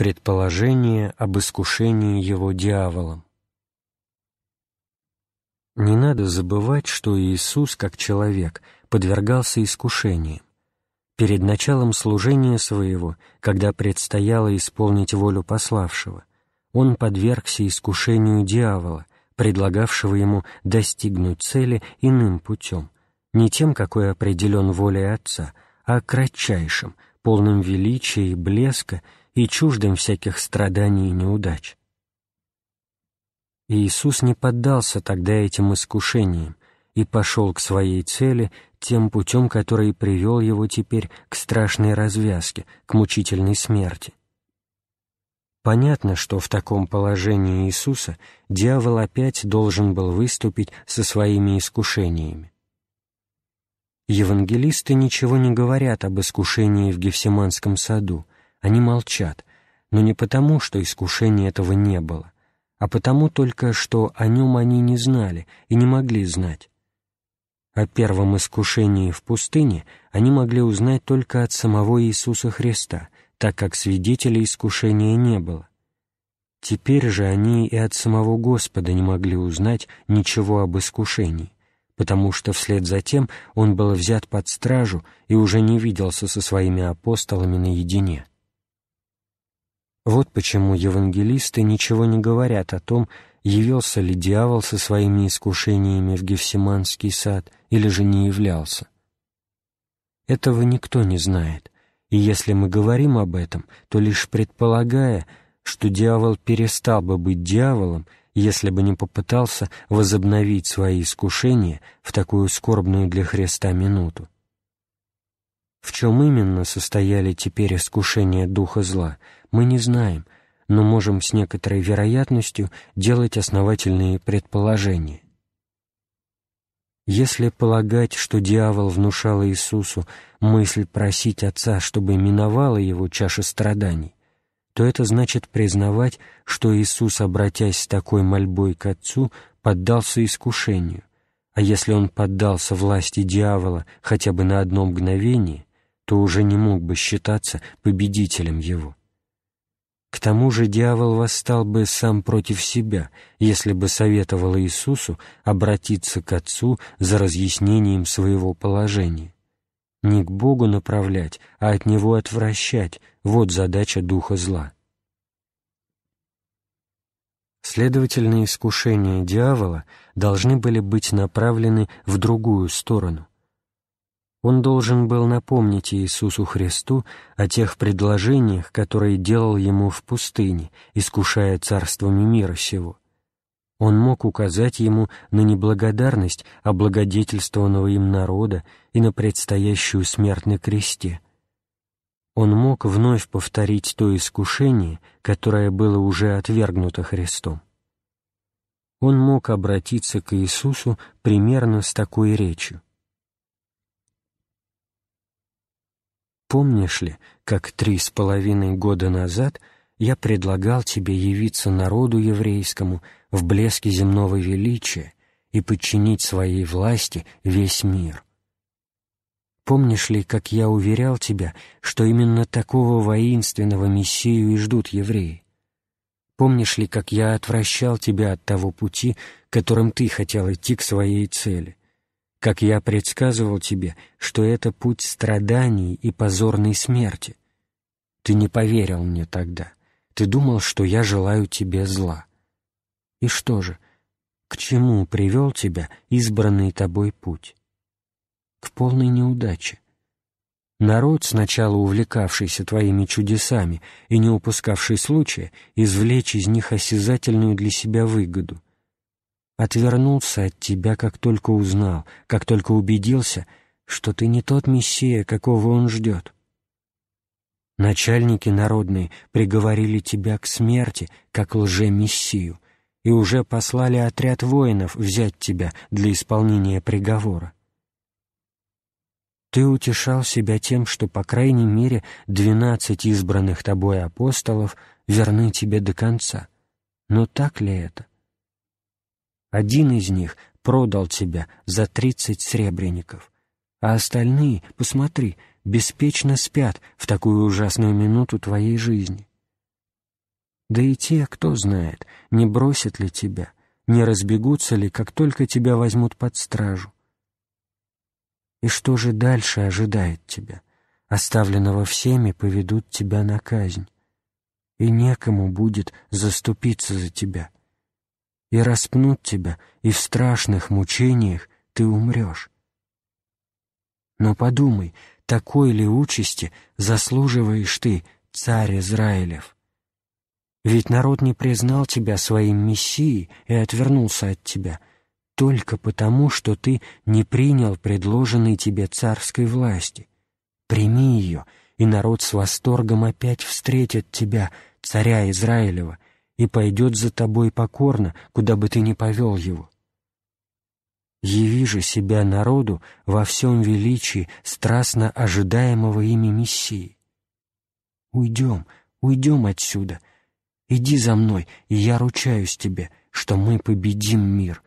Предположение об искушении его дьяволом. Не надо забывать, что Иисус, как человек, подвергался искушениям. Перед началом служения своего, когда предстояло исполнить волю пославшего, он подвергся искушению дьявола, предлагавшего ему достигнуть цели иным путем, не тем, какой определен волей Отца, а кратчайшим, полным величия и блеска – и чуждым всяких страданий и неудач. Иисус не поддался тогда этим искушениям и пошел к своей цели тем путем, который привел его теперь к страшной развязке, к мучительной смерти. Понятно, что в таком положении Иисуса дьявол опять должен был выступить со своими искушениями. Евангелисты ничего не говорят об искушении в Гефсиманском саду, они молчат, но не потому, что искушения этого не было, а потому только, что о нем они не знали и не могли знать. О первом искушении в пустыне они могли узнать только от самого Иисуса Христа, так как свидетелей искушения не было. Теперь же они и от самого Господа не могли узнать ничего об искушении, потому что вслед за тем он был взят под стражу и уже не виделся со своими апостолами наедине. Вот почему евангелисты ничего не говорят о том, явился ли дьявол со своими искушениями в Гефсиманский сад или же не являлся. Этого никто не знает, и если мы говорим об этом, то лишь предполагая, что дьявол перестал бы быть дьяволом, если бы не попытался возобновить свои искушения в такую скорбную для Христа минуту. В чем именно состояли теперь искушения духа зла — мы не знаем, но можем с некоторой вероятностью делать основательные предположения. Если полагать, что дьявол внушал Иисусу мысль просить Отца, чтобы миновала его чаша страданий, то это значит признавать, что Иисус, обратясь с такой мольбой к Отцу, поддался искушению, а если он поддался власти дьявола хотя бы на одно мгновение, то уже не мог бы считаться победителем его. К тому же дьявол восстал бы сам против себя, если бы советовал Иисусу обратиться к Отцу за разъяснением своего положения. Не к Богу направлять, а от Него отвращать — вот задача духа зла. Следовательно, искушения дьявола должны были быть направлены в другую сторону, он должен был напомнить Иисусу Христу о тех предложениях, которые делал ему в пустыне, искушая царствами мира сего. Он мог указать ему на неблагодарность облагодетельствованного им народа и на предстоящую смерть на кресте. Он мог вновь повторить то искушение, которое было уже отвергнуто Христом. Он мог обратиться к Иисусу примерно с такой речью — Помнишь ли, как три с половиной года назад я предлагал тебе явиться народу еврейскому в блеске земного величия и подчинить своей власти весь мир? Помнишь ли, как я уверял тебя, что именно такого воинственного мессию и ждут евреи? Помнишь ли, как я отвращал тебя от того пути, которым ты хотел идти к своей цели? как я предсказывал тебе, что это путь страданий и позорной смерти. Ты не поверил мне тогда. Ты думал, что я желаю тебе зла. И что же, к чему привел тебя избранный тобой путь? К полной неудаче. Народ, сначала увлекавшийся твоими чудесами и не упускавший случая, извлечь из них осязательную для себя выгоду — отвернулся от тебя, как только узнал, как только убедился, что ты не тот мессия, какого он ждет. Начальники народные приговорили тебя к смерти, как лже-мессию, и уже послали отряд воинов взять тебя для исполнения приговора. Ты утешал себя тем, что, по крайней мере, двенадцать избранных тобой апостолов верны тебе до конца. Но так ли это? Один из них продал тебя за тридцать сребреников, а остальные, посмотри, беспечно спят в такую ужасную минуту твоей жизни. Да и те, кто знает, не бросят ли тебя, не разбегутся ли, как только тебя возьмут под стражу. И что же дальше ожидает тебя? Оставленного всеми поведут тебя на казнь, и некому будет заступиться за тебя — и распнут тебя, и в страшных мучениях ты умрешь. Но подумай, такой ли участи заслуживаешь ты, царь Израилев? Ведь народ не признал тебя своим мессией и отвернулся от тебя только потому, что ты не принял предложенной тебе царской власти. Прими ее, и народ с восторгом опять встретит тебя, царя Израилева, — и пойдет за тобой покорно, куда бы ты ни повел его. Яви же себя народу во всем величии страстно ожидаемого ими Мессии. Уйдем, уйдем отсюда. Иди за мной, и я ручаюсь тебе, что мы победим мир.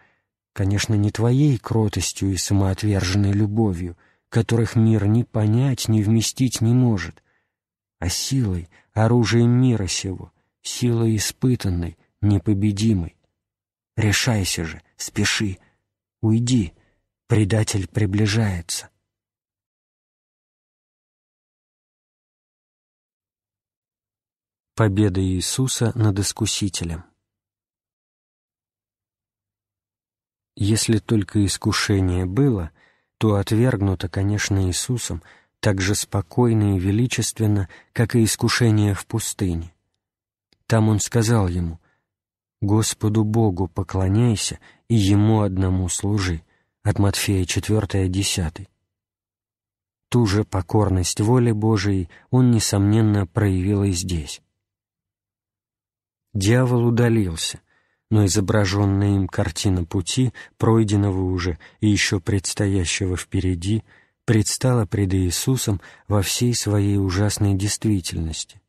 Конечно, не твоей кротостью и самоотверженной любовью, которых мир ни понять, ни вместить не может, а силой, оружием мира сего — сила испытанной, непобедимой. Решайся же, спеши, уйди, предатель приближается. Победа Иисуса над искусителем. Если только искушение было, то отвергнуто, конечно, Иисусом так же спокойно и величественно, как и искушение в пустыне. Там он сказал ему, «Господу Богу поклоняйся и Ему одному служи» от Матфея 4, 10. Ту же покорность воле Божией он, несомненно, проявил и здесь. Дьявол удалился, но изображенная им картина пути, пройденного уже и еще предстоящего впереди, предстала пред Иисусом во всей своей ужасной действительности.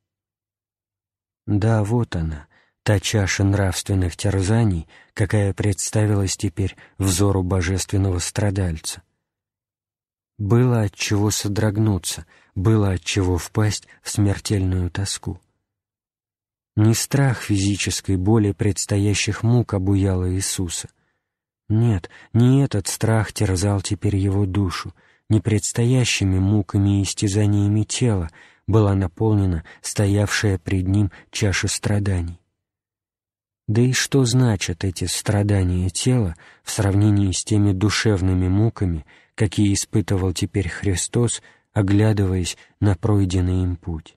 Да, вот она, та чаша нравственных терзаний, какая представилась теперь взору божественного страдальца. Было от чего содрогнуться, было от чего впасть в смертельную тоску. Не страх физической боли предстоящих мук обуяла Иисуса. Нет, не этот страх терзал теперь его душу — Непредстоящими муками и истязаниями тела была наполнена стоявшая пред ним чаша страданий. Да и что значат эти страдания тела в сравнении с теми душевными муками, какие испытывал теперь Христос, оглядываясь на пройденный им путь?